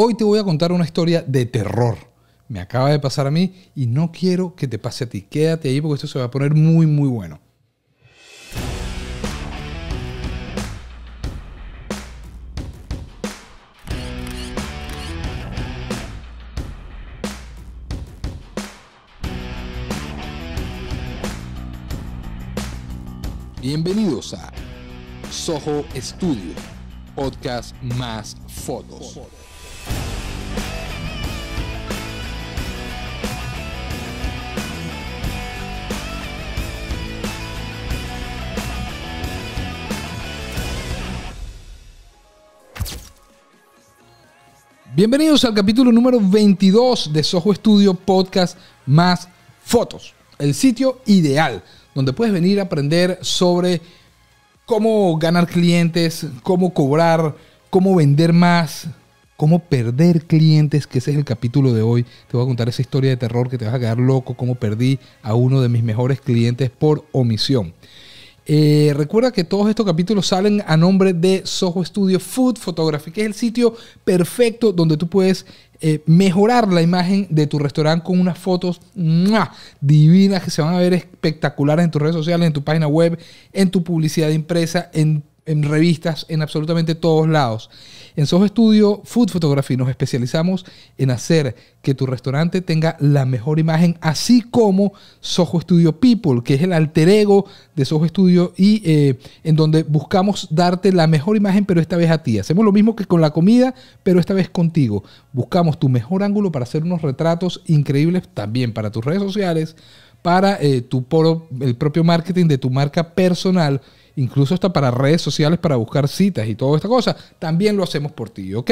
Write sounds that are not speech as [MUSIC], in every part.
Hoy te voy a contar una historia de terror. Me acaba de pasar a mí y no quiero que te pase a ti. Quédate ahí porque esto se va a poner muy, muy bueno. Bienvenidos a Soho Studio, podcast más fotos. Bienvenidos al capítulo número 22 de Soho Studio Podcast más fotos, el sitio ideal donde puedes venir a aprender sobre cómo ganar clientes, cómo cobrar, cómo vender más, cómo perder clientes, que ese es el capítulo de hoy. Te voy a contar esa historia de terror que te vas a quedar loco, cómo perdí a uno de mis mejores clientes por omisión. Eh, recuerda que todos estos capítulos salen a nombre de Soho Studio Food Photography, que es el sitio perfecto donde tú puedes eh, mejorar la imagen de tu restaurante con unas fotos divinas que se van a ver espectaculares en tus redes sociales, en tu página web, en tu publicidad impresa, en en revistas, en absolutamente todos lados. En Soho Studio Food Photography nos especializamos en hacer que tu restaurante tenga la mejor imagen, así como Soho Studio People, que es el alter ego de Soho Studio y eh, en donde buscamos darte la mejor imagen, pero esta vez a ti. Hacemos lo mismo que con la comida, pero esta vez contigo. Buscamos tu mejor ángulo para hacer unos retratos increíbles también para tus redes sociales, para eh, tu el propio marketing de tu marca personal incluso hasta para redes sociales, para buscar citas y toda esta cosa, también lo hacemos por ti, ¿ok?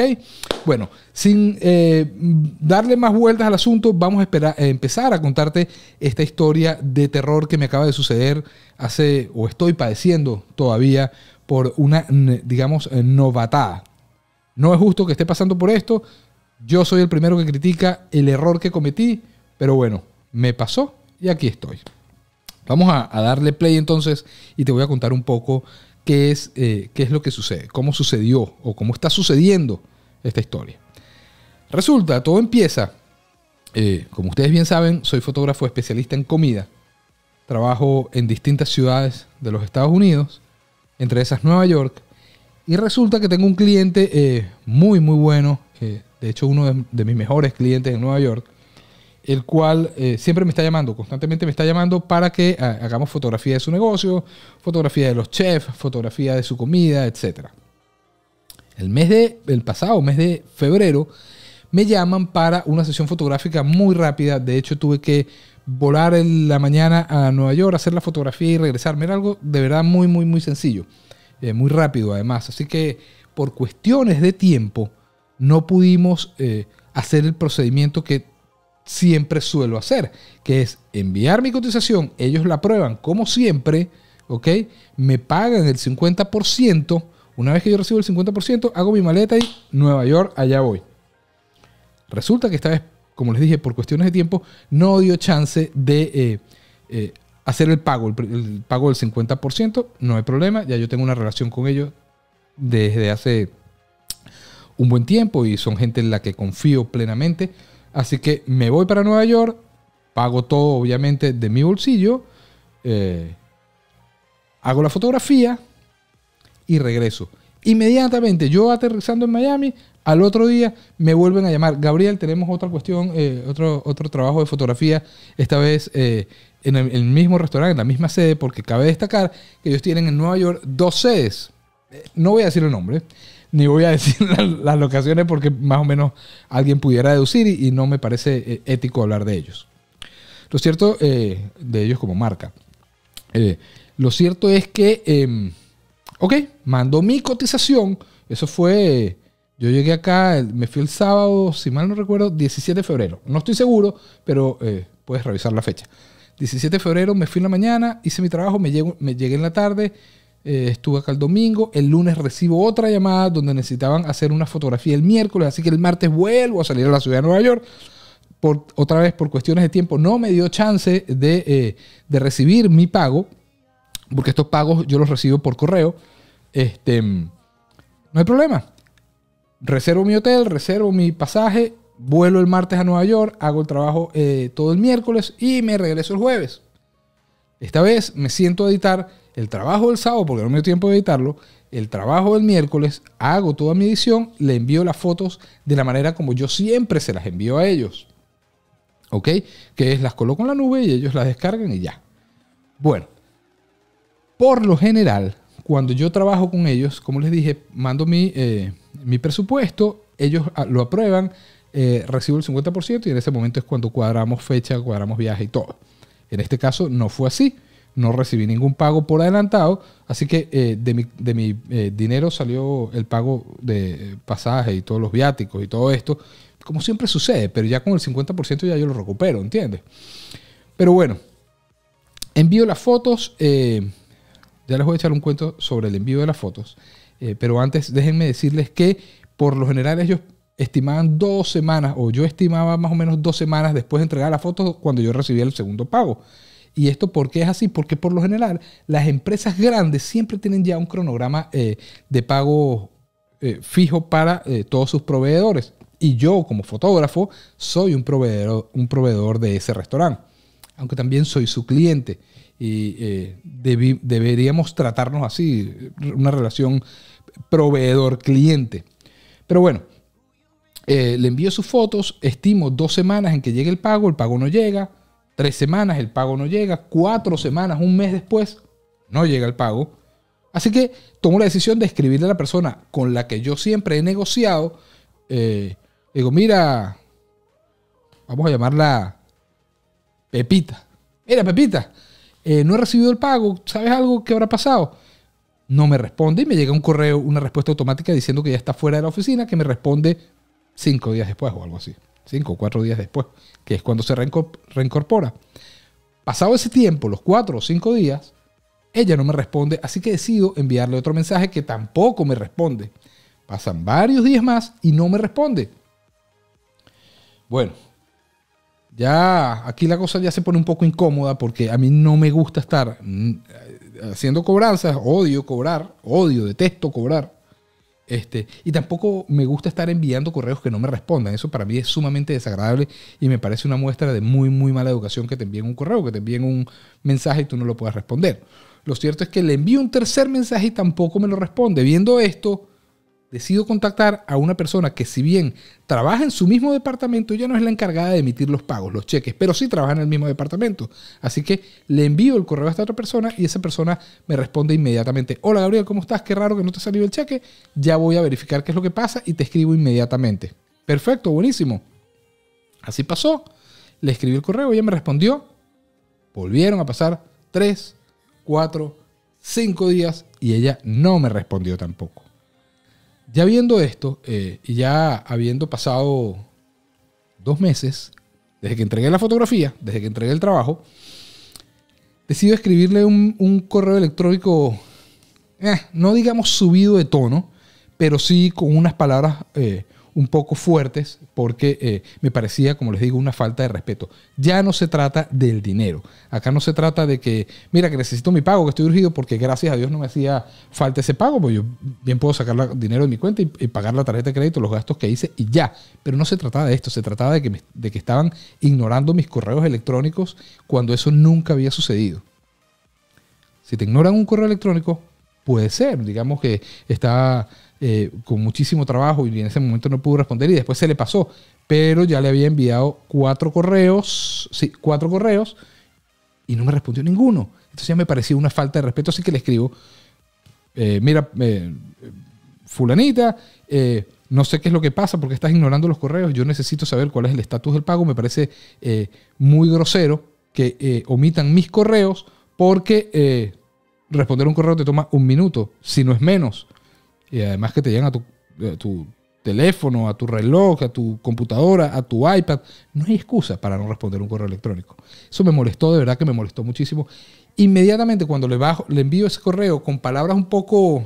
Bueno, sin eh, darle más vueltas al asunto, vamos a, a eh, empezar a contarte esta historia de terror que me acaba de suceder hace, o estoy padeciendo todavía por una, digamos, novatada. No es justo que esté pasando por esto. Yo soy el primero que critica el error que cometí, pero bueno, me pasó y aquí estoy. Vamos a, darle play entonces y te voy a contar un poco qué es, eh, qué es lo que sucede, cómo sucedió o cómo está sucediendo esta historia. Resulta, todo empieza, eh, como ustedes bien saben, soy fotógrafo especialista en comida. Trabajo en distintas ciudades de los Estados Unidos, entre esas Nueva York. Y resulta que tengo un cliente eh, muy, muy bueno, de hecho uno de mis mejores clientes en Nueva York, el cual eh, siempre me está llamando, constantemente me está llamando para que ah, hagamos fotografía de su negocio, fotografía de los chefs, fotografía de su comida, etc. El mes de, el pasado mes de febrero, me llaman para una sesión fotográfica muy rápida. De hecho, tuve que volar en la mañana a Nueva York, hacer la fotografía y regresarme. Era algo de verdad muy, muy, muy sencillo. Eh, muy rápido, además. Así que por cuestiones de tiempo, no pudimos eh, hacer el procedimiento que siempre suelo hacer, que es enviar mi cotización, ellos la aprueban como siempre, ¿ok? Me pagan el 50%, una vez que yo recibo el 50%, hago mi maleta y Nueva York, allá voy. Resulta que esta vez, como les dije, por cuestiones de tiempo, no dio chance de eh, eh, hacer el pago, el, el pago del 50%, no hay problema, ya yo tengo una relación con ellos desde hace un buen tiempo y son gente en la que confío plenamente Así que me voy para Nueva York, pago todo obviamente de mi bolsillo, eh, hago la fotografía y regreso. Inmediatamente, yo aterrizando en Miami, al otro día me vuelven a llamar. Gabriel, tenemos otra cuestión, eh, otro, otro trabajo de fotografía, esta vez eh, en, el, mismo restaurante, en la misma sede, porque cabe destacar que ellos tienen en Nueva York dos sedes. no voy a decir el nombre, ni voy a decir [LAUGHS] las, locaciones porque más o menos alguien pudiera deducir y, no me parece eh, ético hablar de ellos. Lo cierto, eh, de ellos como marca. Eh, lo cierto es que, em, ok, mandó mi cotización. Eso fue, yo llegué acá, me fui el sábado, si mal no recuerdo, 17 de febrero. No estoy seguro, pero puedes revisar la fecha. 17 de febrero me fui en la mañana, hice mi trabajo, me, llego, me llegué en la tarde, eh, estuve acá el domingo, el lunes recibo otra llamada donde necesitaban hacer una fotografía el miércoles, así que el martes vuelvo a salir a la ciudad de Nueva York. Por, otra vez por cuestiones de tiempo no me dio chance de, eh, recibir mi pago, porque estos pagos yo los recibo por correo. Este, no hay problema. Reservo mi hotel, reservo mi pasaje, vuelo el martes a Nueva York, hago el trabajo eh, todo el miércoles y me regreso el jueves. Esta vez me siento a editar el trabajo del sábado, porque no me dio tiempo de editarlo, el trabajo del miércoles, hago toda mi edición, le envío las fotos de la manera como yo siempre se las envío a ellos. ¿Ok? Que es las coloco en la nube y ellos las descargan y ya. Bueno, por lo general, cuando yo trabajo con ellos, como les dije, mando mi, eh, presupuesto, ellos ah, lo aprueban, eh, recibo el 50% y en ese momento es cuando cuadramos fecha, cuadramos viaje y todo. En este caso no fue así no recibí ningún pago por adelantado, así que eh, de mi, eh, dinero salió el pago de pasaje y todos los viáticos y todo esto, como siempre sucede, pero ya con el 50% ya yo lo recupero, ¿entiendes? Pero bueno, envío las fotos, eh, ya les voy a echar un cuento sobre el envío de las fotos, pero antes déjenme decirles que por lo general ellos estimaban dos semanas, o yo estimaba más o menos dos semanas después de entregar las fotos cuando yo recibía el segundo pago. ¿Y esto por qué es así? Porque por lo general las empresas grandes siempre tienen ya un cronograma eh, de pago eh, fijo para eh, todos sus proveedores. Y yo como fotógrafo soy un proveedor, un proveedor de ese restaurante, aunque también soy su cliente. Y deberíamos tratarnos así, una relación proveedor-cliente. Pero bueno, le envío sus fotos, estimo dos semanas en que llegue el pago, el pago no llega, Tres semanas el pago no llega, cuatro semanas, un mes después, no llega el pago. Así que tomo la decisión de escribirle a la persona con la que yo siempre he negociado. Eh, digo, mira, vamos a llamarla Pepita. Mira, Pepita, eh, no he recibido el pago, ¿sabes algo que habrá pasado? No me responde y me llega un correo, una respuesta automática diciendo que ya está fuera de la oficina, que me responde cinco días después o algo así cinco o cuatro días después, que es cuando se reincorpora. Pasado ese tiempo, los cuatro o cinco días, ella no me responde, así que decido enviarle otro mensaje que tampoco me responde. Pasan varios días más y no me responde. Bueno, ya aquí la cosa ya se pone un poco incómoda porque a mí no me gusta estar mm, eh, haciendo cobranzas, odio cobrar, odio, detesto cobrar. Este, y tampoco me gusta estar enviando correos que no me respondan. Eso para mí es sumamente desagradable y me parece una muestra de muy, muy mala educación que te envíen un correo, que te envíen un mensaje y tú no lo puedas responder. Lo cierto es que le envío un tercer mensaje y tampoco me lo responde. Viendo esto, decido contactar a una persona que si bien trabaja en su mismo departamento, ya no es la encargada de emitir los pagos, los cheques, pero sí trabaja en el mismo departamento. Así que le envío el correo a esta otra persona y esa persona me responde inmediatamente, hola Gabriel, ¿cómo estás? Qué raro que no te salió el cheque, ya voy a verificar qué es lo que pasa y te escribo inmediatamente. Perfecto, buenísimo. Así pasó, le escribí el correo, ella me respondió, volvieron a pasar 3, 4, 5 días y ella no me respondió tampoco. Ya viendo esto, eh, y ya habiendo pasado dos meses, desde que entregué la fotografía, desde que entregué el trabajo, decido escribirle un, correo electrónico, eh, no digamos subido de tono, pero sí con unas palabras eh, un poco fuertes porque eh, me parecía, como les digo, una falta de respeto. Ya no se trata del dinero. Acá no se trata de que, mira, que necesito mi pago, que estoy urgido porque gracias a Dios no me hacía falta ese pago, pues yo bien puedo sacar dinero de mi cuenta y, pagar la tarjeta de crédito, los gastos que hice y ya. Pero no se trataba de esto, se trataba de que, de que estaban ignorando mis correos electrónicos cuando eso nunca había sucedido. Si te ignoran un correo electrónico, puede ser, digamos que está eh, con muchísimo trabajo y en ese momento no pudo responder y después se le pasó, pero ya le había enviado cuatro correos, sí, cuatro correos y no me respondió ninguno. Entonces ya me parecía una falta de respeto, así que le escribo, eh, mira, eh, fulanita, no sé qué es lo que pasa porque estás ignorando los correos, yo necesito saber cuál es el estatus del pago, me parece muy grosero que omitan mis correos porque responder un correo te toma un minuto, si no es menos. Y además que te llegan a eh, tu, teléfono, a tu reloj, a tu computadora, a tu iPad. No hay excusa para no responder un correo electrónico. Eso me molestó, de verdad que me molestó muchísimo. Inmediatamente cuando le, bajo, le envío ese correo con palabras un poco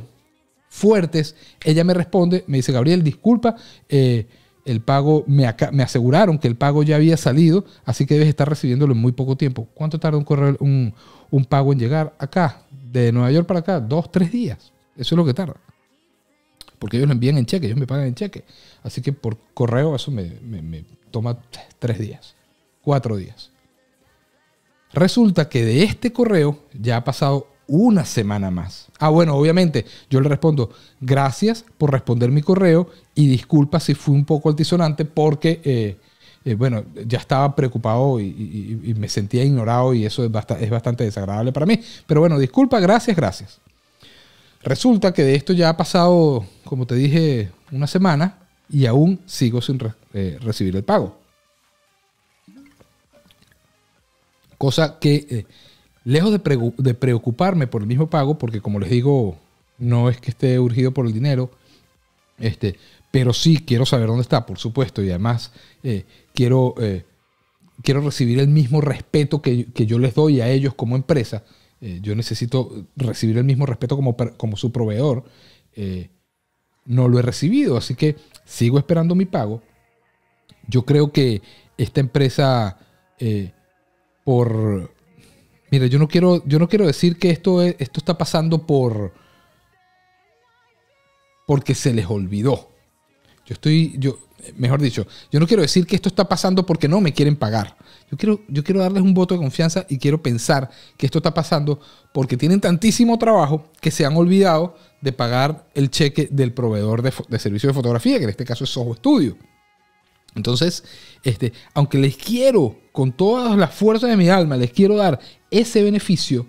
fuertes, ella me responde, me dice, Gabriel, disculpa, eh, el pago, me, me, aseguraron que el pago ya había salido, así que debes estar recibiéndolo en muy poco tiempo. ¿Cuánto tarda un, correo, un, un pago en llegar acá? De Nueva York para acá, dos, tres días. Eso es lo que tarda porque ellos lo envían en cheque, ellos me pagan en cheque. Así que por correo eso me, toma tres días, cuatro días. Resulta que de este correo ya ha pasado una semana más. Ah, bueno, obviamente yo le respondo, gracias por responder mi correo y disculpa si fui un poco altisonante porque, eh, eh, bueno, ya estaba preocupado y, me sentía ignorado y eso es bastante desagradable para mí. Pero bueno, disculpa, gracias, gracias. Resulta que de esto ya ha pasado, como te dije, una semana y aún sigo sin eh, recibir el pago. Cosa que, eh, lejos de, preocuparme por el mismo pago, porque como les digo, no es que esté urgido por el dinero, este, pero sí quiero saber dónde está, por supuesto, y además eh, quiero, quiero recibir el mismo respeto que, yo les doy a ellos como empresa eh, yo necesito recibir el mismo respeto como, su proveedor. Eh, no lo he recibido, así que sigo esperando mi pago. Yo creo que esta empresa, eh, por... Mira, yo no quiero, yo no quiero decir que esto, esto está pasando por... porque se les olvidó. Yo estoy, yo, mejor dicho, yo no quiero decir que esto está pasando porque no me quieren pagar. Yo quiero, yo quiero darles un voto de confianza y quiero pensar que esto está pasando porque tienen tantísimo trabajo que se han olvidado de pagar el cheque del proveedor de, servicio de fotografía, que en este caso es Soho Studio. Entonces, este, aunque les quiero, con todas las fuerzas de mi alma, les quiero dar ese beneficio,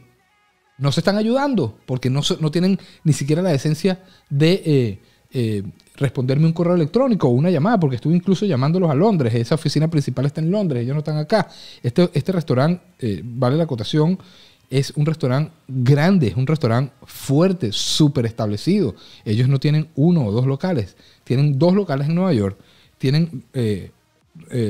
no se están ayudando porque no, no tienen ni siquiera la decencia de... Eh, eh, responderme un correo electrónico o una llamada, porque estuve incluso llamándolos a Londres. Esa oficina principal está en Londres, ellos no están acá. Este, este restaurante, eh, vale la acotación, es un restaurante grande, es un restaurante fuerte, súper establecido. Ellos no tienen uno o dos locales, tienen dos locales en Nueva York, tienen eh,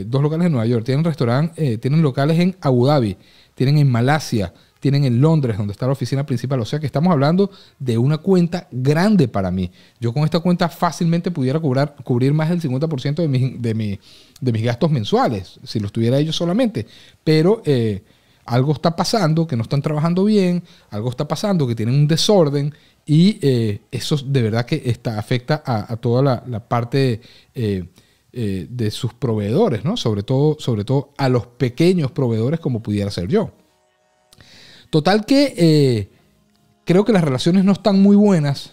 dos locales en Nueva York, tienen restaurante, tienen locales en Abu Dhabi, tienen en Malasia, tienen en Londres, donde está la oficina principal. O sea que estamos hablando de una cuenta grande para mí. Yo con esta cuenta fácilmente pudiera cobrar, cubrir más del 50% de, de, de, mis gastos mensuales, si los tuviera ellos solamente. Pero eh, algo está pasando, que no están trabajando bien, algo está pasando, que tienen un desorden. Y eh, eso de verdad que está, afecta a, toda la, parte... Eh, de sus proveedores, Sobre todo, sobre todo a los pequeños proveedores como pudiera ser yo. Total que eh, creo que las relaciones no están muy buenas,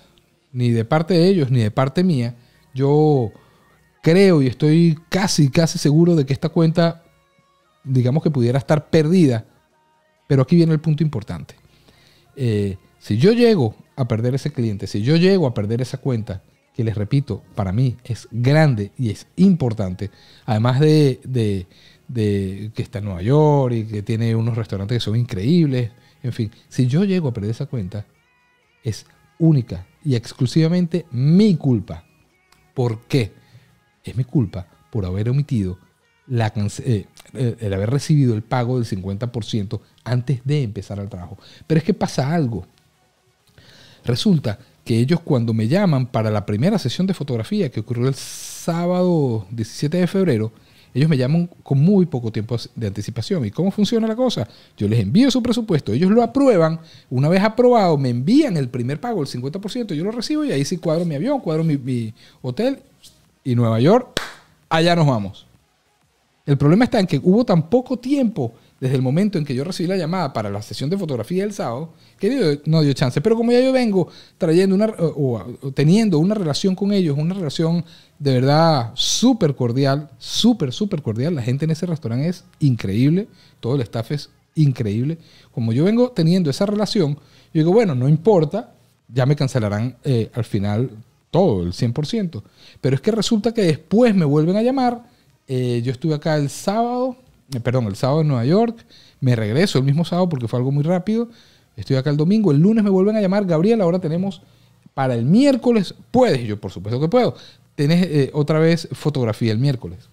ni de parte de ellos, ni de parte mía. Yo creo y estoy casi, casi seguro de que esta cuenta, digamos que pudiera estar perdida. Pero aquí viene el punto importante. Eh, si yo llego a perder ese cliente, si yo llego a perder esa cuenta, que les repito, para mí es grande y es importante, además de, de que está en Nueva York y que tiene unos restaurantes que son increíbles, en fin, si yo llego a perder esa cuenta, es única y exclusivamente mi culpa. ¿Por qué? Es mi culpa por haber omitido la eh, eh, el haber recibido el pago del 50% antes de empezar el trabajo. Pero es que pasa algo. Resulta que ellos cuando me llaman para la primera sesión de fotografía que ocurrió el sábado 17 de febrero, ellos me llaman con muy poco tiempo de anticipación. ¿Y cómo funciona la cosa? Yo les envío su presupuesto, ellos lo aprueban. Una vez aprobado, me envían el primer pago, el 50%, yo lo recibo y ahí sí cuadro mi avión, cuadro mi, hotel y Nueva York, allá nos vamos. El problema está en que hubo tan poco tiempo desde el momento en que yo recibí la llamada para la sesión de fotografía del sábado, que no dio chance. Pero como ya yo vengo trayendo una, o, teniendo una relación con ellos, una relación de verdad súper cordial, súper, súper cordial. La gente en ese restaurante es increíble, todo el staff es increíble. Como yo vengo teniendo esa relación, yo digo, bueno, no importa, ya me cancelarán eh, al final todo, el 100%. Pero es que resulta que después me vuelven a llamar. Eh, yo estuve acá el sábado, eh, perdón, el sábado en Nueva York, me regreso el mismo sábado porque fue algo muy rápido, estoy acá el domingo, el lunes me vuelven a llamar, Gabriel, ahora tenemos para el miércoles, puedes, yo por supuesto que puedo, tenés eh, otra vez fotografía el miércoles.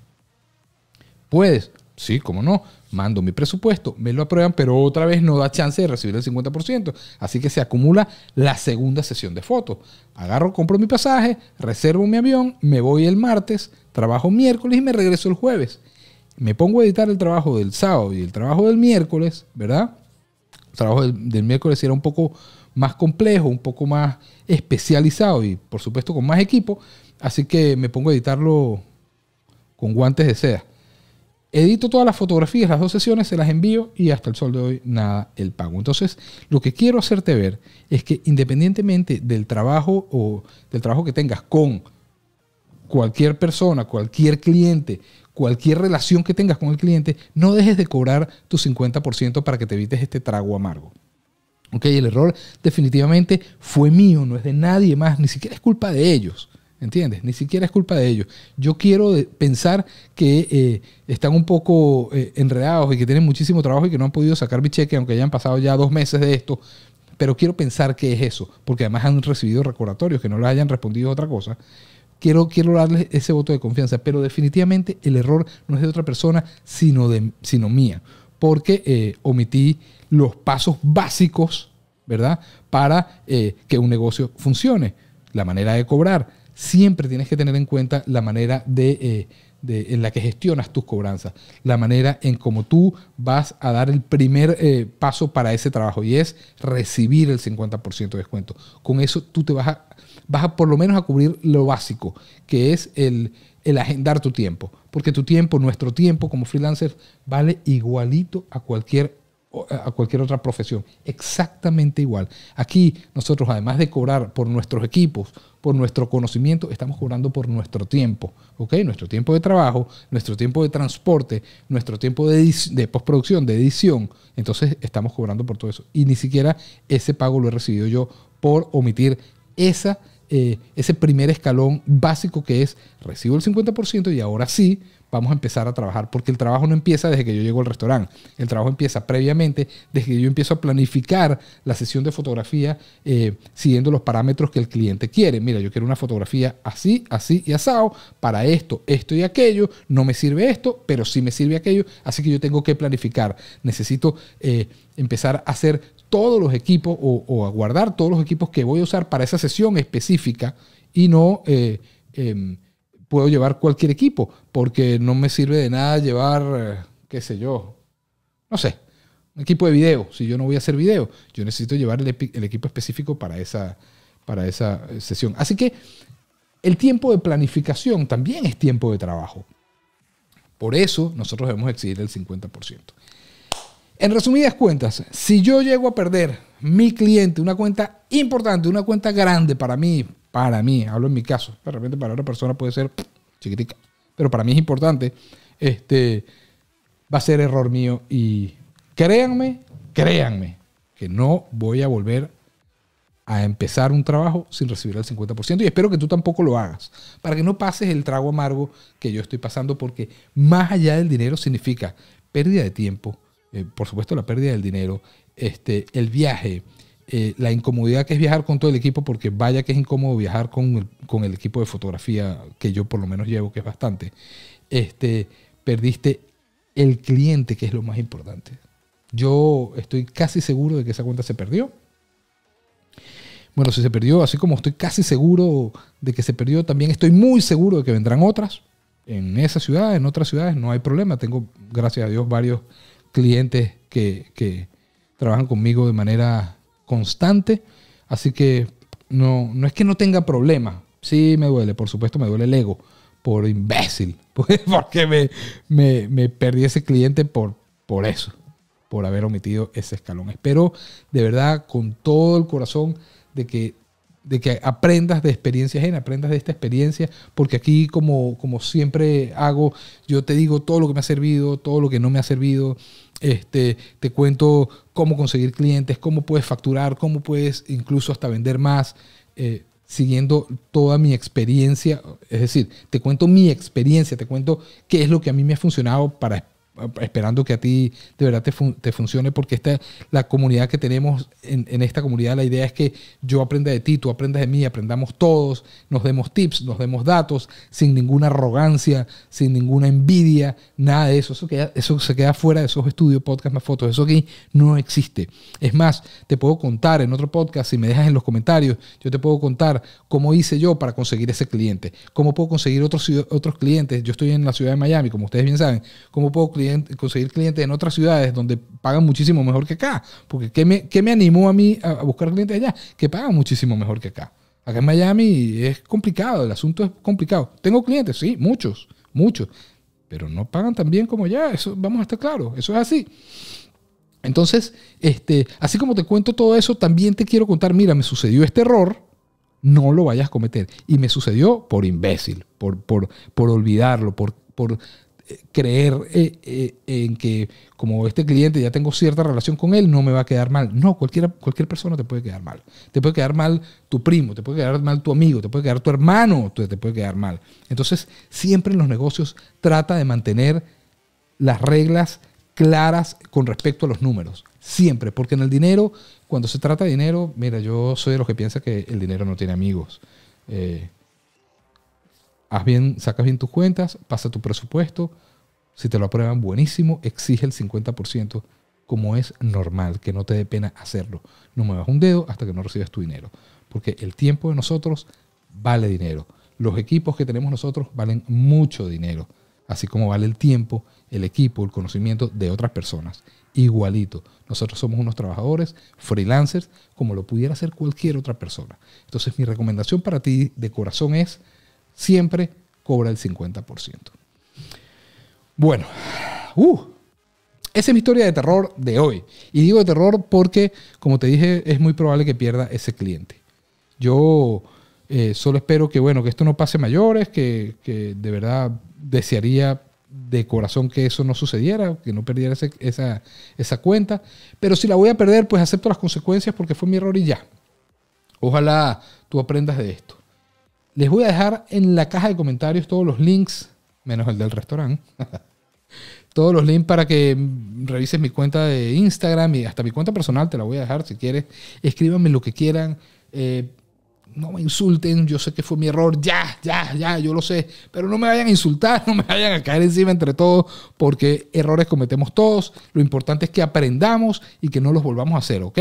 Puedes, sí, cómo no, mando mi presupuesto, me lo aprueban, pero otra vez no da chance de recibir el 50%. Así que se acumula la segunda sesión de fotos. Agarro, compro mi pasaje, reservo mi avión, me voy el martes, trabajo miércoles y me regreso el jueves me pongo a editar el trabajo del sábado y el trabajo del miércoles, ¿verdad? El trabajo del, miércoles era un poco más complejo, un poco más especializado y por supuesto con más equipo, así que me pongo a editarlo con guantes de seda. Edito todas las fotografías, las dos sesiones, se las envío y hasta el sol de hoy nada el pago. Entonces, lo que quiero hacerte ver es que independientemente del trabajo o del trabajo que tengas con cualquier persona, cualquier cliente, cualquier relación que tengas con el cliente, no dejes de cobrar tu 50% para que te evites este trago amargo. el error definitivamente fue mío, no es de nadie más, ni siquiera es culpa de ellos. ¿Entiendes? Ni siquiera es culpa de ellos. Yo quiero eh, pensar que eh, están un poco eh, enredados y que tienen muchísimo trabajo y que no han podido sacar mi cheque, aunque hayan pasado ya dos meses de esto. Pero quiero pensar que es eso, porque además han recibido recordatorios que no les hayan respondido otra cosa quiero, quiero darles ese voto de confianza, pero definitivamente el error no es de otra persona, sino, de, sino mía, porque eh, omití los pasos básicos, ¿verdad? Para eh, que un negocio funcione, la manera de cobrar. Siempre tienes que tener en cuenta la manera de, eh, en la que gestionas tus cobranzas, la manera en cómo tú vas a dar el primer paso para ese trabajo y es recibir el 50% de descuento. Con eso tú te vas a vas a por lo menos a cubrir lo básico, que es el, el agendar tu tiempo. Porque tu tiempo, nuestro tiempo como freelancer, vale igualito a cualquier eh, a cualquier otra profesión. Exactamente igual. Aquí nosotros, además de cobrar por nuestros equipos, por nuestro conocimiento, estamos cobrando por nuestro tiempo. ¿ok? Nuestro tiempo de trabajo, nuestro tiempo de transporte, nuestro tiempo de, de postproducción, de edición. Entonces estamos cobrando por todo eso. Y ni siquiera ese pago lo he recibido yo por omitir esa eh, ese primer escalón básico que es recibo el 50% y ahora sí vamos a empezar a trabajar, porque el trabajo no empieza desde que yo llego al restaurante, el trabajo empieza previamente desde que yo empiezo a planificar la sesión de fotografía eh, siguiendo los parámetros que el cliente quiere. Mira, yo quiero una fotografía así, así y asado, para esto, esto y aquello, no me sirve esto, pero sí me sirve aquello, así que yo tengo que planificar, necesito eh, empezar a hacer todos los equipos o, a guardar todos los equipos que voy a usar para esa sesión específica y no eh, em, puedo llevar cualquier equipo porque no me sirve de nada llevar, eh, qué sé yo, no sé, un equipo de video. Si yo no voy a hacer video, yo necesito llevar el, equipo específico para esa, para esa eh, sesión. Así que el tiempo de planificación también es tiempo de trabajo. Por eso nosotros debemos exigir el 50%. En resumidas cuentas, si yo llego a perder mi cliente, una cuenta importante, una cuenta grande para mí, para mí, hablo en mi caso, de repente para otra persona puede ser chiquitica, pero para mí es importante, este, va a ser error mío y créanme, créanme, que no voy a volver a empezar un trabajo sin recibir el 50% y espero que tú tampoco lo hagas, para que no pases el trago amargo que yo estoy pasando, porque más allá del dinero significa pérdida de tiempo, eh, por supuesto la pérdida del dinero, este, el viaje, eh, la incomodidad que es viajar con todo el equipo, porque vaya que es incómodo viajar con el, equipo de fotografía que yo por lo menos llevo, que es bastante. Este, perdiste el cliente, que es lo más importante. Yo estoy casi seguro de que esa cuenta se perdió. Bueno, si se perdió, así como estoy casi seguro de que se perdió, también estoy muy seguro de que vendrán otras. En esa ciudad, en otras ciudades, no hay problema. Tengo, gracias a Dios, varios clientes que, trabajan conmigo de manera constante. Así que no, no es que no tenga problemas. Sí me duele, por supuesto me duele el ego por imbécil, [LAUGHS] pues, porque me, me, me perdí ese cliente por, por eso, por haber omitido ese escalón. Espero de verdad con todo el corazón de que de que aprendas de experiencia en, aprendas de esta experiencia, porque aquí como, como siempre hago, yo te digo todo lo que me ha servido, todo lo que no me ha servido, este, te cuento cómo conseguir clientes, cómo puedes facturar, cómo puedes incluso hasta vender más, eh, siguiendo toda mi experiencia, es decir, te cuento mi experiencia, te cuento qué es lo que a mí me ha funcionado para esperando que a ti de verdad te, te funcione, porque esta la comunidad que tenemos en, esta comunidad, la idea es que yo aprenda de ti, tú aprendas de mí, aprendamos todos, nos demos tips, nos demos datos, sin ninguna arrogancia, sin ninguna envidia, nada de eso. Eso, eso se queda fuera de esos estudios, podcast más fotos. Eso aquí no existe. Es más, te puedo contar en otro podcast, si me dejas en los comentarios, yo te puedo contar cómo hice yo para conseguir ese cliente, cómo puedo conseguir otros, otros clientes. Yo estoy en la ciudad de Miami, como ustedes bien saben, cómo puedo conseguir clientes en otras ciudades donde pagan muchísimo mejor que acá. Porque ¿qué me, animó a mí a, buscar clientes allá? Que pagan muchísimo mejor que acá. Acá en Miami es complicado, el asunto es complicado. Tengo clientes, sí, muchos, muchos, pero no pagan tan bien como allá, eso vamos a estar claro eso es así. Entonces, este, así como te cuento todo eso, también te quiero contar, mira, me sucedió este error, no lo vayas a cometer. Y me sucedió por imbécil, por, por, por olvidarlo, por, por creer eh, eh, en que como este cliente ya tengo cierta relación con él, no me va a quedar mal. No, cualquiera, cualquier persona te puede quedar mal. Te puede quedar mal tu primo, te puede quedar mal tu amigo, te puede quedar tu hermano, te puede quedar mal. Entonces, siempre en los negocios trata de mantener las reglas claras con respecto a los números. Siempre, porque en el dinero, cuando se trata de dinero, mira, yo soy de los que piensa que el dinero no tiene amigos. Eh, haz bien, sacas bien tus cuentas, pasa tu presupuesto, si te lo aprueban, buenísimo, exige el 50% como es normal, que no te dé pena hacerlo. No muevas un dedo hasta que no recibas tu dinero, porque el tiempo de nosotros vale dinero. Los equipos que tenemos nosotros valen mucho dinero, así como vale el tiempo, el equipo, el conocimiento de otras personas. Igualito, nosotros somos unos trabajadores, freelancers, como lo pudiera ser cualquier otra persona. Entonces mi recomendación para ti de corazón es siempre cobra el 50%. Bueno, uh, esa es mi historia de terror de hoy. Y digo de terror porque, como te dije, es muy probable que pierda ese cliente. Yo eh, solo espero que, bueno, que esto no pase mayores, que, de verdad desearía de corazón que eso no sucediera, que no perdiera esa, esa cuenta. Pero si la voy a perder, pues acepto las consecuencias porque fue mi error y ya. Ojalá tú aprendas de esto. Les voy a dejar en la caja de comentarios todos los links, menos el del restaurante. [LAUGHS] todos los links para que revises mi cuenta de Instagram y hasta mi cuenta personal te la voy a dejar si quieres. Escríbanme lo que quieran. Eh, no me insulten, yo sé que fue mi error, ya, ya, ya, yo lo sé, pero no me vayan a insultar, [LAUGHS] no me vayan a caer encima entre todos, porque errores cometemos todos, lo importante es que aprendamos y que no los volvamos a hacer, ¿ok?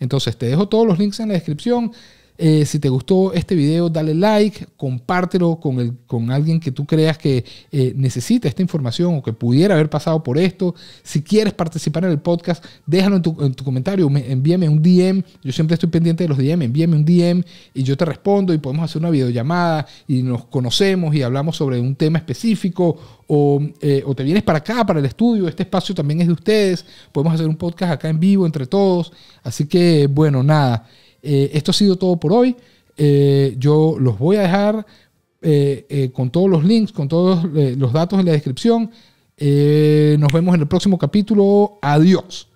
Entonces te dejo todos los links en la descripción, eh, si te gustó este video, dale like, compártelo con, con alguien que tú creas que eh, necesita esta información o que pudiera haber pasado por esto. Si quieres participar en el podcast, déjalo en tu, en comentario, envíame un DM. Yo siempre estoy pendiente de los DM, envíame un DM y yo te respondo y podemos hacer una videollamada y nos conocemos y hablamos sobre un tema específico o, eh, o, te vienes para acá, para el estudio, este espacio también es de ustedes, podemos hacer un podcast acá en vivo entre todos, así que bueno, nada, eh, esto ha sido todo por hoy. Eh, yo los voy a dejar eh, con todos los links, con todos los datos en la descripción. nos vemos en el próximo capítulo. Adiós.